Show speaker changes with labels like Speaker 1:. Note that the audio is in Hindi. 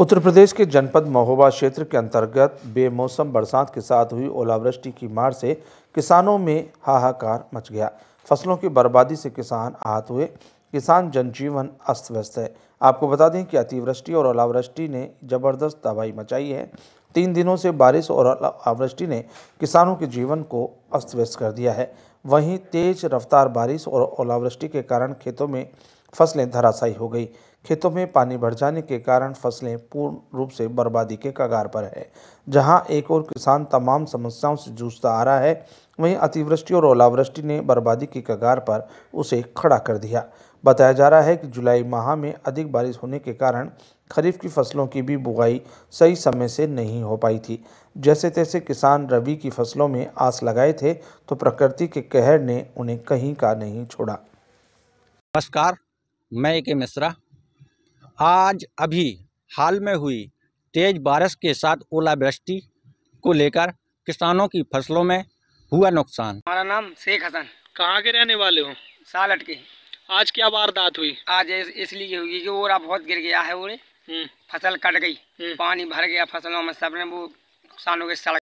Speaker 1: उत्तर प्रदेश के जनपद महोबा क्षेत्र के अंतर्गत बेमौसम बरसात के साथ हुई ओलावृष्टि की मार से किसानों में हाहाकार मच गया फसलों की बर्बादी से किसान आहत हुए किसान जनजीवन अस्त व्यस्त है आपको बता दें कि अतिवृष्टि और ओलावृष्टि ने जबरदस्त तबाही मचाई है तीन दिनों से बारिश और ओलावृष्टि ने किसानों के जीवन को अस्त व्यस्त कर दिया है वहीं तेज रफ्तार बारिश और ओलावृष्टि के कारण खेतों में फसलें धराशायी हो गई खेतों में पानी भर जाने के कारण फसलें पूर्ण रूप से बर्बादी के कगार पर है जहां एक ओर किसान तमाम समस्याओं से जूझता आ रहा है वहीं अतिवृष्टि और ओलावृष्टि ने बर्बादी के कगार पर उसे खड़ा कर दिया बताया जा रहा है कि जुलाई माह में अधिक बारिश होने के कारण खरीफ की फसलों की भी बुआई सही समय से नहीं हो पाई थी जैसे तैसे किसान रबी की फसलों में आस लगाए थे तो प्रकृति के कहर ने उन्हें कहीं का नहीं छोड़ा
Speaker 2: नमस्कार मैं ए के मिश्रा आज अभी हाल में हुई तेज़ बारिश के साथ ओलावृष्टि को लेकर किसानों की फसलों में हुआ नुकसान
Speaker 3: हमारा नाम शेख हसन कहाँ के रहने वाले हो सालट के आज क्या वारदात हुई आज इसलिए हुई कि ओरा बहुत गिर गया है ओरे हम्म। फसल कट गई हम्म। पानी भर गया फसलों में सबने वो किसानों के सड़क